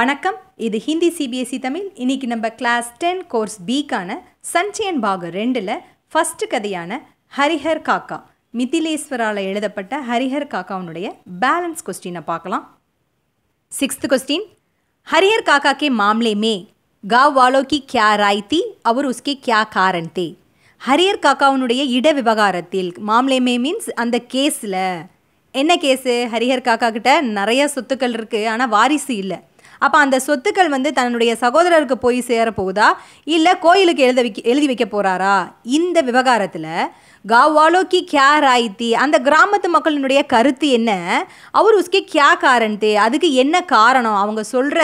வணக்கம் இது Hindi CBSE e Tamil இன்னைக்கு நம்ம கிளாஸ் டென் கோர்ஸ் பிக்கான சஞ்சயன் பாகு ரெண்டில் ஃபஸ்ட்டு கதையான ஹரிஹர் காக்கா மிதிலேஸ்வரால் எழுதப்பட்ட ஹரிஹர் காக்காவுடைய பேலன்ஸ் கொஸ்டினை பார்க்கலாம் சிக்ஸ்த் கொஸ்டின் ஹரிஹர் காக்கா கே மாம்லே மே गांव வாலோ கி கியா राय थी और उसके क्या कारण ஹரியர் காக்காவுனுடைய இட விவகாரத்தில் மாம்லேமே மீன்ஸ் அந்த கேஸில் என்ன கேஸு ஹரிஹர் காக்கா கிட்ட நிறைய சொத்துக்கள் இருக்குது ஆனால் வாரிசு இல்லை அப்போ அந்த சொத்துக்கள் வந்து தன்னுடைய சகோதரருக்கு போய் சேரப்போகுதா இல்லை கோயிலுக்கு எழுத வைக்க எழுதி வைக்க போகிறாரா இந்த விவகாரத்தில் கி கியா ராய்த்தி அந்த கிராமத்து மக்களினுடைய கருத்து என்ன அவர் உஸ்கே கியா காரண்ட்டு அதுக்கு என்ன காரணம் அவங்க சொல்கிற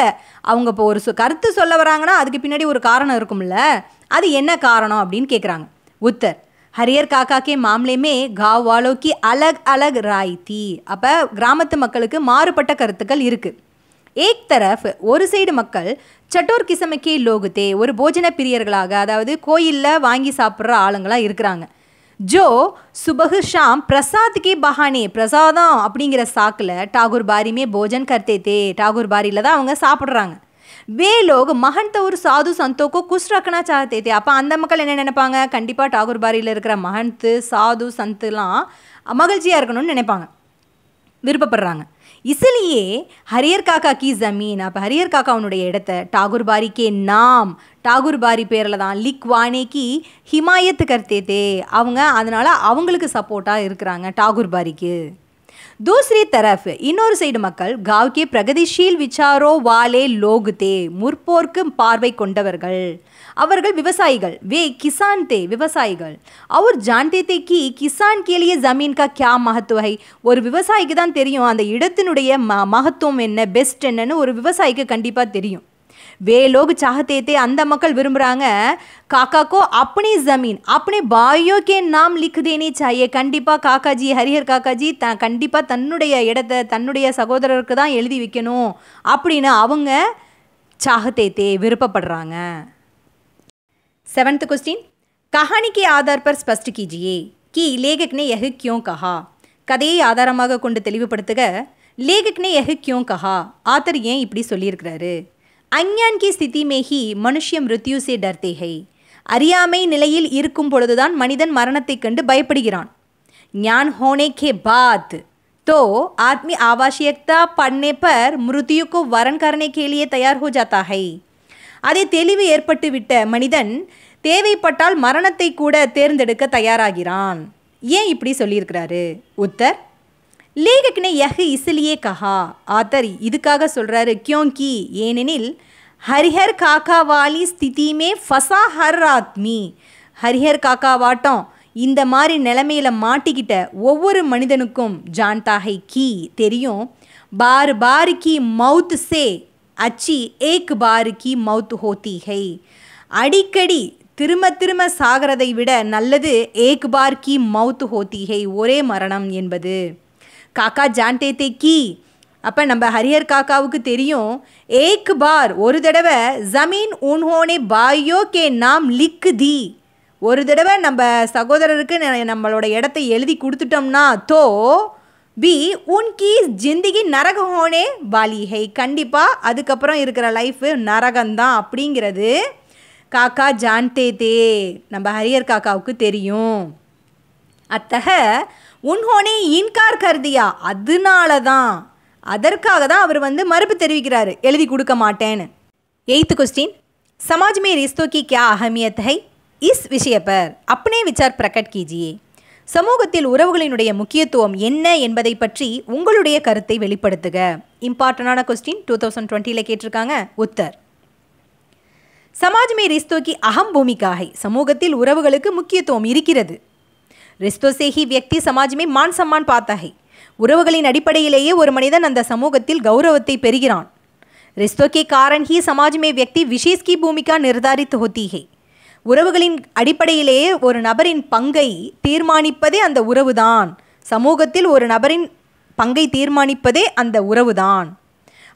அவங்க இப்போ ஒரு கருத்து சொல்ல வராங்கன்னா அதுக்கு பின்னாடி ஒரு காரணம் இருக்கும்ல அது என்ன காரணம் அப்படின்னு கேட்குறாங்க உத்தர் ஹரியர் காக்கா கே மாமலேமே காவ் வாலோக்கி அலக் அலக் ராய்த்தி அப்போ கிராமத்து மக்களுக்கு மாறுபட்ட கருத்துக்கள் இருக்குது ஏக் தரஃப் ஒரு சைடு மக்கள் சட்டோர் கிசமக்கே லோகுத்தே ஒரு போஜன பிரியர்களாக அதாவது கோயிலில் வாங்கி சாப்பிட்ற ஆளுங்களாக இருக்கிறாங்க ஜோ சுபகு ஷாம் பிரசாத் கே பஹானே பிரசாதம் அப்படிங்கிற சாக்கில் டாகூர் பாரிமே போஜன் கர்த்தே தே டாகூர் பாரியில் தான் அவங்க சாப்பிட்றாங்க வே லோக் மகன்த ஒரு சாது சந்தோக்கோ குஷ் ரக்கனா சாத்தே தே அப்போ அந்த மக்கள் என்ன நினைப்பாங்க கண்டிப்பாக டாகூர் பாரியில் இருக்கிற மகன்த்து சாது சந்துலாம் மகிழ்ச்சியாக இருக்கணும்னு நினைப்பாங்க விருப்பப்படுறாங்க இசிலியே ஹரியர் காக்கா கி ஜமீன் அப்போ ஹரியர் காக்கா அவனுடைய இடத்த டாகூர் பாரி கே நாம் டாகூர் பாரி பேரில் தான் லிக் வானேக்கு ஹிமாயத்து கர்த்தே தே அவங்க அதனால் அவங்களுக்கு சப்போர்ட்டாக இருக்கிறாங்க டாகூர் பாரிக்கு தூசரி தரப் இன்னொரு சைடு மக்கள் காவ்கே பிரகதிஷீல் விசாரோ வாலே லோகுதே முற்போர்க்கு பார்வை கொண்டவர்கள் அவர்கள் விவசாயிகள் வே கிசான் தே விவசாயிகள் அவர் ஜான்தே கி கிசான் கேலியே ஜமீன் கா கியா மகத்துவை ஒரு விவசாயிக்கு தான் தெரியும் அந்த இடத்தினுடைய ம மகத்துவம் என்ன பெஸ்ட் என்னன்னு ஒரு விவசாயிக்கு கண்டிப்பாக தெரியும் வேலோகு लोग चाहते அந்த மக்கள் விரும்புகிறாங்க காக்காக்கோ को ஜமீன் ज़मीन பாயோக்கே நாம் के नाम लिख கண்டிப்பாக காக்காஜி ஹரிஹர் காக்காஜி த கண்டிப்பாக தன்னுடைய இடத்த தன்னுடைய சகோதரருக்கு தான் எழுதி வைக்கணும் அப்படின்னு அவங்க चाहते थे விருப்பப்படுறாங்க सेवन्थ கொஸ்டின் कहानी के आधार पर स्पष्ट कीजिए कि लेखक ने यह கதையை ஆதாரமாக கொண்டு தெளிவுபடுத்துக லேகக்னே எஹு கியோங் கஹா ஆத்தர் ஏன் இப்படி சொல்லியிருக்கிறாரு அஞ்ஞான் கி ஸ்திதி மேகி மனுஷ்ய மிருத்யூசே டர்த்தே ஹை அறியாமை நிலையில் இருக்கும் பொழுதுதான் மனிதன் மரணத்தைக் கண்டு பயப்படுகிறான் ஞான் ஹோனே கே பாத் தோ ஆத்மி ஆவாசியக்தா பண்ணே பர் மிருத்யுக்கு வரன் वरण करने தயார் ஹோ जाता है அதே தெளிவு ஏற்பட்டுவிட்ட மனிதன் தேவைப்பட்டால் மரணத்தை கூட தேர்ந்தெடுக்க தயாராகிறான் ஏன் இப்படி சொல்லியிருக்கிறாரு உத்தர் லேகக் யஹு இசிலியே கஹா ஆத்தர் இதுக்காக சொல்கிறாரு கியோங்கி ஏனெனில் ஹரிஹர் காக்காவாலி ஸ்திதிமே ஃபசா ஹர் ஆத்மி ஹரிஹர் காக்கா வாட்டம் இந்த மாதிரி நிலைமையில் மாட்டிக்கிட்ட ஒவ்வொரு மனிதனுக்கும் ஜான்தாகை கீ தெரியும் பார் பார் கி மவுத் சே அச்சி ஏக் பார் கி மவுத் ஹோத்திகை அடிக்கடி திரும்ப திரும்ப சாகிறதை விட நல்லது ஏக் பார் கி மவுத் ஹோத்திகை ஒரே மரணம் என்பது காக்கா ஜான்டே தே கி அப்போ நம்ம ஹரியர் காக்காவுக்கு தெரியும் ஏக் பார் ஒரு தடவை ஜமீன் உன்ஹோனே பாயோ கே நாம் லிக் தி ஒரு தடவை நம்ம சகோதரருக்கு நம்மளோட இடத்த எழுதி கொடுத்துட்டோம்னா தோ பி கீ ஜிந்தகி நரகஹோனே வாலி ஹை கண்டிப்பாக அதுக்கப்புறம் இருக்கிற லைஃபு நரகந்தான் அப்படிங்கிறது காக்கா ஜான்தே தே நம்ம ஹரியர் காக்காவுக்கு தெரியும் அத்தக உன்ஹோனே இன்கார் கருதியா அதனால தான் அதற்காக தான் அவர் வந்து மறுப்பு தெரிவிக்கிறாரு எழுதி கொடுக்க மாட்டேன்னு எய்த்து கொஸ்டின் சமாஜ் மே ரிஸ்தோ கி கியா अहमियत है इस विषय पर अपने विचार प्रकट சமூகத்தில் உறவுகளினுடைய முக்கியத்துவம் என்ன என்பதை பற்றி உங்களுடைய கருத்தை வெளிப்படுத்துக இம்பார்ட்டண்டான கொஸ்டின் டூ தௌசண்ட் டுவெண்ட்டியில் கேட்டிருக்காங்க உத்தர் ரிஸ்தோ கி அகம் பூமிக்காகை சமூகத்தில் உறவுகளுக்கு முக்கியத்துவம் இருக்கிறது रिश्तों வியக்தி ही மான் சம்மான் में உறவுகளின் அடிப்படையிலேயே ஒரு மனிதன் அந்த சமூகத்தில் கௌரவத்தை பெறுகிறான் ரிஸ்தோகே காரன் ஹி சமாஜமே வியக்தி விஷேஸ்கி व्यक्ति विशेष की உறவுகளின் அடிப்படையிலேயே ஒரு நபரின் பங்கை தீர்மானிப்பதே அந்த உறவுதான் சமூகத்தில் ஒரு நபரின் பங்கை தீர்மானிப்பதே அந்த உறவுதான்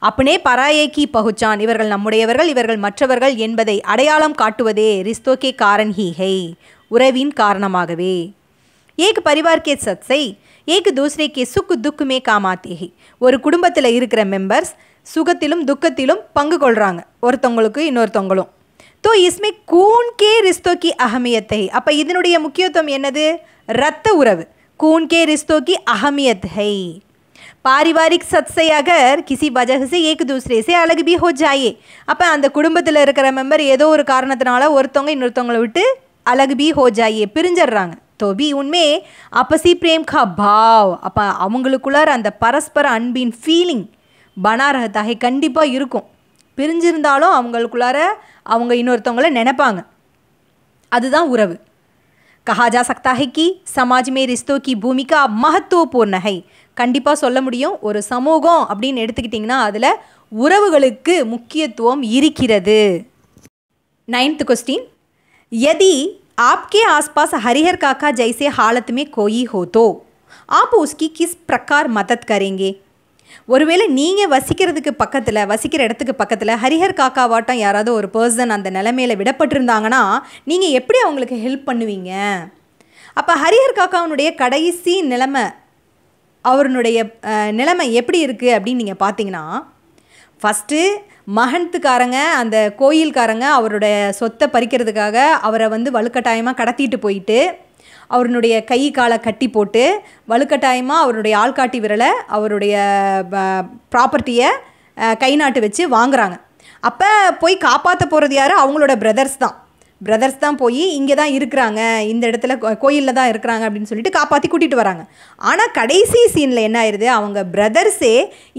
அப்பனே பராயேக்கி பகுச்சான் இவர்கள் நம்முடையவர்கள் இவர்கள் மற்றவர்கள் என்பதை அடையாளம் காட்டுவதே ரிஸ்தோக்கே காரன் ஹீஹை உறவின் காரணமாகவே ஏக பரிவார் கே சத்சை ஏக தூசரே கே சுக்கு துக்குமே காமாத்தே ஒரு குடும்பத்தில் இருக்கிற மெம்பர்ஸ் சுகத்திலும் துக்கத்திலும் பங்கு கொள்கிறாங்க ஒருத்தவங்களுக்கு இன்னொருத்தவங்களும் தோ இஸ்மே கூன் கே ரிஸ்தோக்கி அகமியத்தை அப்போ இதனுடைய முக்கியத்துவம் என்னது ரத்த உறவு கூன் கே ரிஸ்தோக்கி அகமியத்தை பாரிவாரிக் சத்சையாக அகர் கிசி வஜகசே ஏக்கு தூசரே சே அழகு பி ஹோ ஜாயே அப்போ அந்த குடும்பத்தில் இருக்கிற மெம்பர் ஏதோ ஒரு காரணத்தினால ஒருத்தவங்க இன்னொருத்தவங்களை விட்டு அழகு பி ஹோ ஜாயே பிரிஞ்சிடுறாங்க तो भी அப்பசி आपसी प्रेम का அப்போ அவங்களுக்குள்ளார அந்த பரஸ்பர அன்பின் ஃபீலிங் பனா கண்டிப்பாக இருக்கும் பிரிஞ்சிருந்தாலும் அவங்களுக்குள்ளார அவங்க இன்னொருத்தவங்கள நினைப்பாங்க அதுதான் உறவு கஹாஜா சக்தாகைக்கு சக்தா ஹை கி சமாஜ்மே ரிஸ்தோ மகத்துவபூர்ண கண்டிப்பாக சொல்ல முடியும் ஒரு சமூகம் அப்படின்னு எடுத்துக்கிட்டிங்கன்னா அதில் உறவுகளுக்கு முக்கியத்துவம் இருக்கிறது நைன்த் கொஸ்டின் எதி आपके आसपास हरिहर काका जैसे हालत में कोई हो तो आप उसकी किस प्रकार मदद करेंगे ஒருவேளை நீங்கள் வசிக்கிறதுக்கு பக்கத்தில் வசிக்கிற இடத்துக்கு பக்கத்தில் ஹரிஹர் காக்காவாட்டம் யாராவது ஒரு பர்சன் அந்த நிலமையில் விடப்பட்டிருந்தாங்கன்னா நீங்கள் எப்படி அவங்களுக்கு ஹெல்ப் பண்ணுவீங்க அப்போ ஹரிஹர் காக்காவனுடைய கடைசி நிலைமை அவருடைய நிலைமை எப்படி இருக்குது அப்படின்னு நீங்கள் பார்த்தீங்கன்னா ஃபஸ்ட்டு மகன்த்துக்காரங்க அந்த கோயில்காரங்க அவருடைய சொத்தை பறிக்கிறதுக்காக அவரை வந்து வலுக்கட்டாயமாக கடத்திட்டு போயிட்டு அவருடைய கை காலை கட்டி போட்டு வலுக்கட்டாயமாக அவருடைய ஆள்காட்டி விரலை அவருடைய ப்ராப்பர்ட்டியை கை நாட்டு வச்சு வாங்குறாங்க அப்போ போய் காப்பாற்ற போகிறது யார் அவங்களோட பிரதர்ஸ் தான் பிரதர்ஸ் தான் போய் இங்கே தான் இருக்கிறாங்க இந்த இடத்துல கோயிலில் தான் இருக்கிறாங்க அப்படின்னு சொல்லிட்டு காப்பாற்றி கூட்டிகிட்டு வராங்க ஆனால் கடைசி சீனில் என்ன ஆயிடுது அவங்க பிரதர்ஸே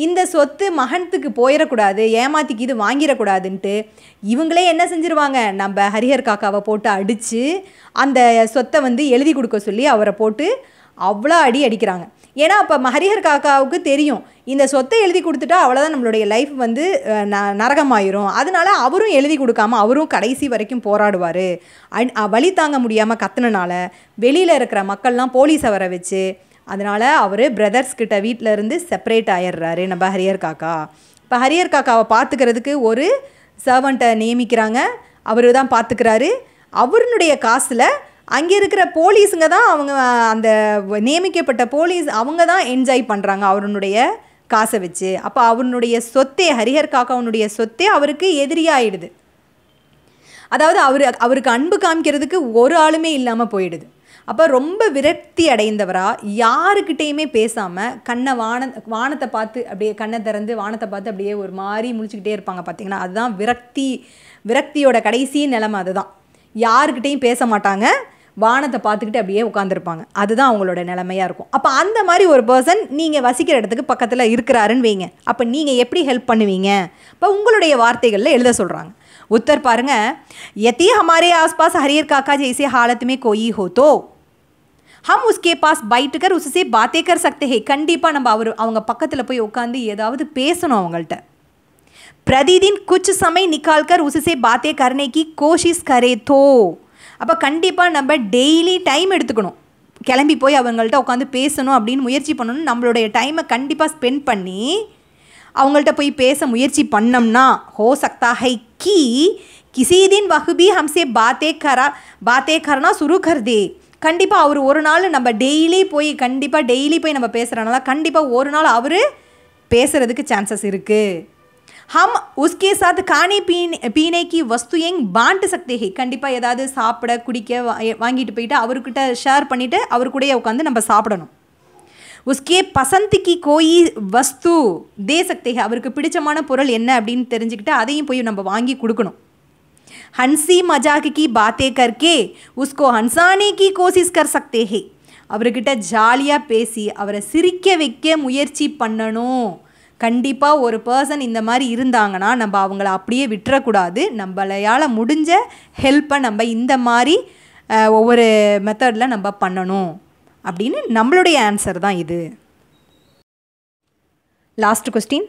இந்த சொத்து மகன்த்துக்கு போயிடக்கூடாது ஏமாத்திக்கு இது வாங்கிடக்கூடாதுன்ட்டு இவங்களே என்ன செஞ்சுருவாங்க நம்ம ஹரிஹர் காக்காவை போட்டு அடித்து அந்த சொத்தை வந்து எழுதி கொடுக்க சொல்லி அவரை போட்டு அவ்வளோ அடி அடிக்கிறாங்க ஏன்னா அப்போ ஹரிஹர் காக்காவுக்கு தெரியும் இந்த சொத்தை எழுதி கொடுத்துட்டா அவ்வளோதான் நம்மளுடைய லைஃப் வந்து ந நரகமாயிரும் அதனால அவரும் எழுதி கொடுக்காம அவரும் கடைசி வரைக்கும் போராடுவார் வழி தாங்க முடியாமல் கத்துனனால வெளியில் இருக்கிற மக்கள்லாம் போலீஸை வர வச்சு அதனால் அவர் பிரதர்ஸ் கிட்ட வீட்டில் இருந்து செப்பரேட் ஆயிடுறாரு நம்ம ஹரியர் காக்கா இப்போ ஹரியர் காக்காவை பார்த்துக்கிறதுக்கு ஒரு சர்வண்ட்டை நியமிக்கிறாங்க அவர் தான் பார்த்துக்கிறாரு அவருடைய காசில் அங்கே இருக்கிற போலீஸுங்க தான் அவங்க அந்த நியமிக்கப்பட்ட போலீஸ் அவங்க தான் என்ஜாய் பண்ணுறாங்க அவனுடைய காசை வச்சு அப்போ அவனுடைய சொத்தே ஹரிஹர் காக்காவனுடைய சொத்தே அவருக்கு எதிரியாயிடுது அதாவது அவர் அவருக்கு அன்பு காமிக்கிறதுக்கு ஒரு ஆளுமே இல்லாமல் போயிடுது அப்போ ரொம்ப விரக்தி அடைந்தவரா யாருக்கிட்டேயுமே பேசாமல் கண்ணை வான வானத்தை பார்த்து அப்படியே கண்ணை திறந்து வானத்தை பார்த்து அப்படியே ஒரு மாதிரி முடிச்சுக்கிட்டே இருப்பாங்க பார்த்தீங்கன்னா அதுதான் விரக்தி விரக்தியோட கடைசி நிலமை அதுதான் யாருக்கிட்டேயும் பேச மாட்டாங்க வானத்தை பார்த்துக்கிட்டு அப்படியே உட்காந்துருப்பாங்க அதுதான் அவங்களோட நிலைமையாக இருக்கும் அப்போ அந்த மாதிரி ஒரு பர்சன் நீங்கள் வசிக்கிற இடத்துக்கு பக்கத்தில் இருக்கிறாருன்னு வைங்க அப்போ நீங்கள் எப்படி ஹெல்ப் பண்ணுவீங்க இப்போ உங்களுடைய வார்த்தைகளில் எழுத சொல்கிறாங்க உத்தர் பாருங்க எத்தி ஹமாரே ஆஸ் பாஸ் ஹரியர் காக்கா हालत में कोई ஹம் உஸ்கே பாஸ் பைட்டுக்கர் கர் பாத்தேக்கர் பாத்தே சக்தே ஹே கண்டிப்பாக நம்ம அவர் அவங்க பக்கத்தில் போய் உட்காந்து ஏதாவது பேசணும் அவங்கள்ட்ட பிரதிதின் குச்சு சமை நிக்கால் கர் பாத்தே கர்னே கோஷிஸ் கரே தோ அப்போ கண்டிப்பாக நம்ம டெய்லி டைம் எடுத்துக்கணும் கிளம்பி போய் அவங்கள்ட்ட உட்காந்து பேசணும் அப்படின்னு முயற்சி பண்ணணும் நம்மளுடைய டைமை கண்டிப்பாக ஸ்பெண்ட் பண்ணி அவங்கள்ட்ட போய் பேச முயற்சி பண்ணோம்னா ஹோ சக்தா ஹை கி கிசீதின் வகுபி ஹம்சே பாத்தே கரா பாத்தே கரனா சுரு கண்டிப்பாக அவர் ஒரு நாள் நம்ம டெய்லி போய் கண்டிப்பாக டெய்லி போய் நம்ம பேசுகிறனால கண்டிப்பாக ஒரு நாள் அவர் பேசுகிறதுக்கு சான்சஸ் இருக்குது ஹம் உஸ்கே சாத் காணே பீன் பீனேக்கி வஸ்துயங் பாண்ட் சக்தி கண்டிப்பாக ஏதாவது சாப்பிட குடிக்க வாங்கிட்டு போயிட்டு அவர்கிட்ட ஷேர் பண்ணிவிட்டு அவர் கூடயே உட்காந்து நம்ம சாப்பிடணும் உஸ்கே பசந்திக்கு கோயி வஸ்து தே சக்தி அவருக்கு பிடிச்சமான பொருள் என்ன அப்படின்னு தெரிஞ்சுக்கிட்டு அதையும் போய் நம்ம வாங்கி கொடுக்கணும் ஹன்சி மஜாக்கு பாத்தே கர்க்கே உஸ்கோ ஹன்சானே கி கோசிஸ் கர் சக்தே அவர்கிட்ட ஜாலியாக பேசி அவரை சிரிக்க வைக்க முயற்சி பண்ணணும் கண்டிப்பாக ஒரு பர்சன் இந்த மாதிரி இருந்தாங்கன்னா நம்ம அவங்கள அப்படியே விட்டுறக்கூடாது நம்மளையால் முடிஞ்ச ஹெல்ப்பை நம்ம இந்த மாதிரி ஒவ்வொரு மெத்தடில் நம்ம பண்ணணும் அப்படின்னு நம்மளுடைய ஆன்சர் தான் இது லாஸ்ட் கொஸ்டின்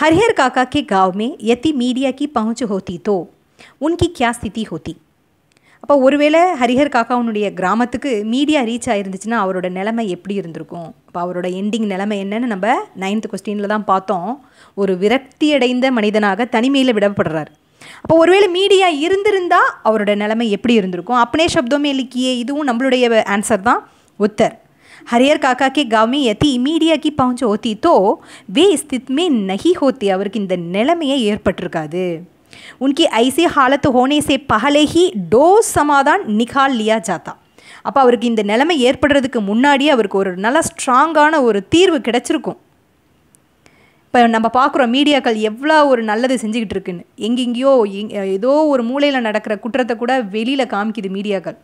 ஹரிஹர் காக்காக்கே காவ்மே எத்தி மீடியாக்கி यदि ஹோத்தி தோ உன்கி होती तो ஹோத்தி அப்போ ஒருவேளை ஹரிஹர் காக்காவுனுடைய கிராமத்துக்கு மீடியா ரீச் ஆயிருந்துச்சுன்னா அவரோட நிலைமை எப்படி இருந்திருக்கும் இப்போ அவரோட எண்டிங் நிலைமை என்னன்னு நம்ம நைன்த் கொஸ்டினில் தான் பார்த்தோம் ஒரு விரக்தியடைந்த மனிதனாக தனிமையில் விடப்படுறார் அப்போ ஒருவேளை மீடியா இருந்திருந்தால் அவரோட நிலைமை எப்படி இருந்திருக்கும் அப்பனே சப்தமே லிக்கியே இதுவும் நம்மளுடைய ஆன்சர் தான் உத்தர் ஹரியர் காக்கா கே गांव எத்தி यदि मीडिया की पहुंच होती तो वे स्थित அவருக்கு இந்த நிலைமையே ஏற்பட்டிருக்காது உன்கி ऐसी ஹாலத்து ஹோனேசே से டோஸ் சமாதான் நிகால் லியா ஜாதா அப்போ அவருக்கு இந்த நிலைமை ஏற்படுறதுக்கு முன்னாடியே அவருக்கு ஒரு நல்ல ஸ்ட்ராங்கான ஒரு தீர்வு கிடச்சிருக்கும் இப்போ நம்ம பார்க்குறோம் மீடியாக்கள் எவ்வளோ ஒரு நல்லது செஞ்சுக்கிட்டு இருக்குன்னு எங்கெங்கேயோ ஏதோ ஒரு மூலையில் நடக்கிற குற்றத்தை கூட வெளியில் காமிக்குது மீடியாக்கள்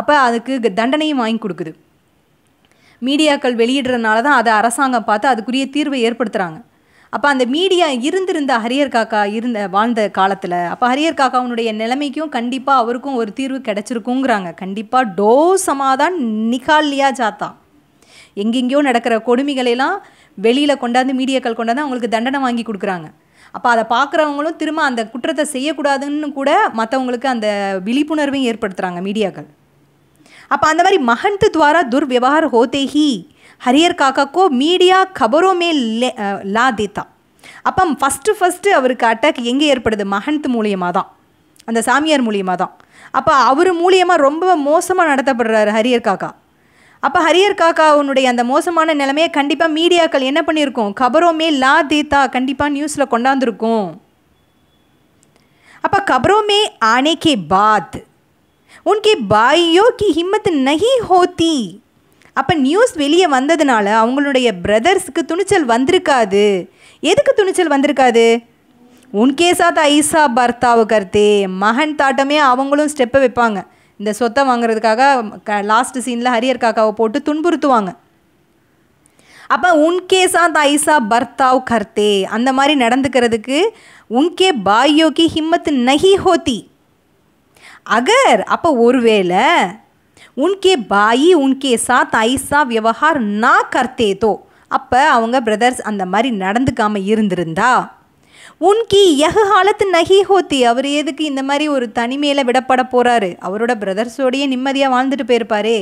அப்போ அதுக்கு தண்டனையும் வாங்கி கொடுக்குது மீடியாக்கள் வெளியிடுறதுனால தான் அதை அரசாங்கம் பார்த்து அதுக்குரிய தீர்வை ஏற்படுத்துகிறாங்க அப்போ அந்த மீடியா இருந்திருந்த ஹரியர் காக்கா இருந்த வாழ்ந்த காலத்தில் அப்போ ஹரியர் காக்காவுனுடைய நிலைமைக்கும் கண்டிப்பாக அவருக்கும் ஒரு தீர்வு கிடச்சிருக்குங்கிறாங்க கண்டிப்பாக டோ சமாதான் நிகாலியா ஜாத்தா எங்கெங்கேயோ நடக்கிற கொடுமைகளையெல்லாம் வெளியில் கொண்டாந்து மீடியாக்கள் கொண்டாந்து அவங்களுக்கு தண்டனை வாங்கி கொடுக்குறாங்க அப்போ அதை பார்க்குறவங்களும் திரும்ப அந்த குற்றத்தை செய்யக்கூடாதுன்னு கூட மற்றவங்களுக்கு அந்த விழிப்புணர்வையும் ஏற்படுத்துகிறாங்க மீடியாக்கள் அப்போ அந்த மாதிரி மகந்த் துவாரா துர்விவகார் ஹோதேஹி ஹரியர் காக்காக்கோ மீடியா கபரோமே லா தேத்தா அப்போ ஃபஸ்ட்டு ஃபஸ்ட்டு அவருக்கு அட்டாக் எங்கே ஏற்படுது மகந்த் மூலியமாக தான் அந்த சாமியார் மூலியமாக தான் அப்போ அவர் மூலியமாக ரொம்ப மோசமாக நடத்தப்படுறாரு ஹரியர் காக்கா அப்போ ஹரியர் காக்காவுனுடைய அந்த மோசமான நிலைமையை கண்டிப்பாக மீடியாக்கள் என்ன பண்ணியிருக்கோம் கபரோமே லா தேத்தா கண்டிப்பாக நியூஸில் கொண்டாந்துருக்கோம் அப்போ கபரோமே ஆனே கே பாத் உன்கே பாயோ கி ஹிம்மத் நஹி ஹோத்தி அப்போ நியூஸ் வெளியே வந்ததுனால அவங்களுடைய பிரதர்ஸுக்கு துணிச்சல் வந்திருக்காது எதுக்கு துணிச்சல் வந்திருக்காது உன்கே சாத் ஐசா பர்த்தாவு கருத்தே மகன் தாட்டமே அவங்களும் ஸ்டெப்பை வைப்பாங்க இந்த சொத்தை வாங்குறதுக்காக க லாஸ்ட் சீனில் ஹரியர் காக்காவை போட்டு துன்புறுத்துவாங்க அப்போ உன்கே சாத் ஐசா பர்த்தாவ் கர்த்தே அந்த மாதிரி நடந்துக்கிறதுக்கு உன்கே பாயோக்கி ஹிம்மத்து நஹி ஹோத்தி அகர் அப்போ ஒருவேளை உன்கே பாயி உன்கே சாத் ஐசா விவகார் நா கர்த்தே தோ அப்போ அவங்க பிரதர்ஸ் அந்த மாதிரி நடந்துக்காமல் இருந்திருந்தா உன்கி எகு காலத்து நகி ஹோத்தி அவர் எதுக்கு இந்த மாதிரி ஒரு தனிமையில் விடப்பட போகிறாரு அவரோட பிரதர்ஸோடையே நிம்மதியாக வாழ்ந்துட்டு போயிருப்பாரே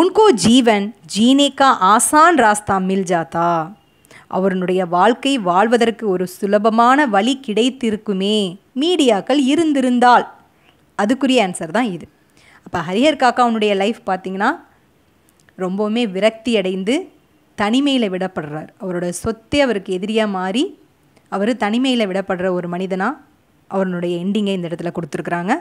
உன்கோ ஜீவன் ஜீனேக்கா ஆசான் ராஸ்தா மில் ஜாத்தா அவருடைய வாழ்க்கை வாழ்வதற்கு ஒரு சுலபமான வழி கிடைத்திருக்குமே மீடியாக்கள் இருந்திருந்தால் அதுக்குரிய ஆன்சர் தான் இது அப்போ ஹரிஹர் காக்காவுனுடைய லைஃப் பார்த்திங்கன்னா ரொம்பவுமே விரக்தி அடைந்து தனிமையில் விடப்படுறார் அவரோட சொத்தே அவருக்கு எதிரியாக மாறி அவர் தனிமையில் விடப்படுற ஒரு மனிதனாக அவருடைய எண்டிங்கை இந்த இடத்துல கொடுத்துருக்குறாங்க